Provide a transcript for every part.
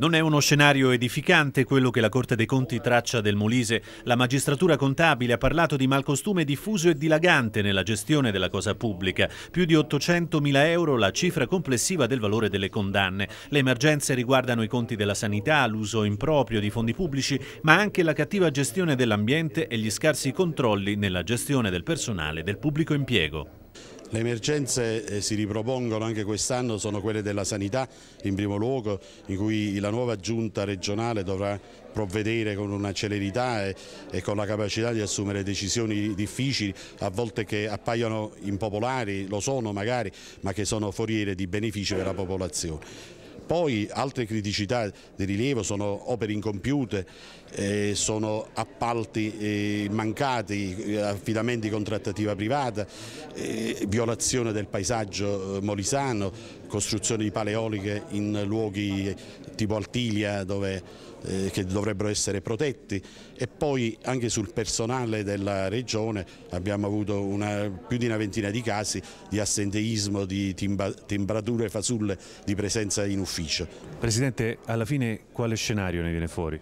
Non è uno scenario edificante quello che la Corte dei Conti traccia del Molise. La magistratura contabile ha parlato di malcostume diffuso e dilagante nella gestione della cosa pubblica. Più di 800.000 euro la cifra complessiva del valore delle condanne. Le emergenze riguardano i conti della sanità, l'uso improprio di fondi pubblici, ma anche la cattiva gestione dell'ambiente e gli scarsi controlli nella gestione del personale del pubblico impiego. Le emergenze eh, si ripropongono anche quest'anno, sono quelle della sanità in primo luogo, in cui la nuova giunta regionale dovrà provvedere con una celerità e, e con la capacità di assumere decisioni difficili, a volte che appaiono impopolari, lo sono magari, ma che sono foriere di benefici per la popolazione. Poi altre criticità di rilievo sono opere incompiute, eh, sono appalti eh, mancati, eh, affidamenti con trattativa privata, eh, violazione del paesaggio eh, molisano, costruzione di paleoliche in luoghi tipo Altilia dove, eh, che dovrebbero essere protetti e poi anche sul personale della regione abbiamo avuto una, più di una ventina di casi di assenteismo, di timba, timbrature fasulle di presenza in ufficio. Presidente, alla fine quale scenario ne viene fuori?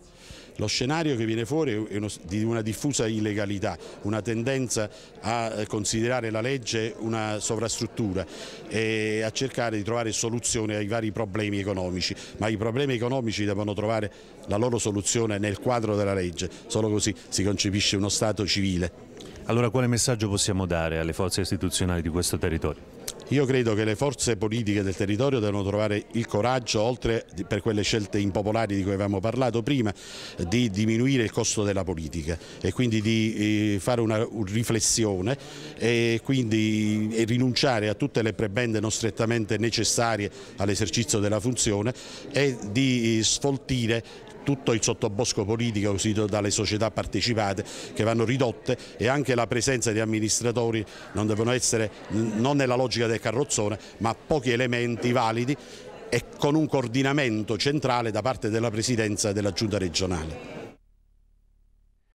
Lo scenario che viene fuori è uno, di una diffusa illegalità, una tendenza a eh, considerare la legge una sovrastruttura e a cercare di trovare soluzioni ai vari problemi economici, ma i problemi economici devono trovare la loro soluzione nel quadro della legge, solo così si concepisce uno Stato civile. Allora quale messaggio possiamo dare alle forze istituzionali di questo territorio? Io credo che le forze politiche del territorio devono trovare il coraggio, oltre per quelle scelte impopolari di cui avevamo parlato prima, di diminuire il costo della politica e quindi di eh, fare una riflessione e quindi rinunciare a tutte le prebende non strettamente necessarie all'esercizio della funzione e di eh, sfoltire tutto il sottobosco politico costituito dalle società partecipate che vanno ridotte e anche la presenza di amministratori non devono essere non nella logica del carrozzone ma pochi elementi validi e con un coordinamento centrale da parte della Presidenza della Giunta regionale.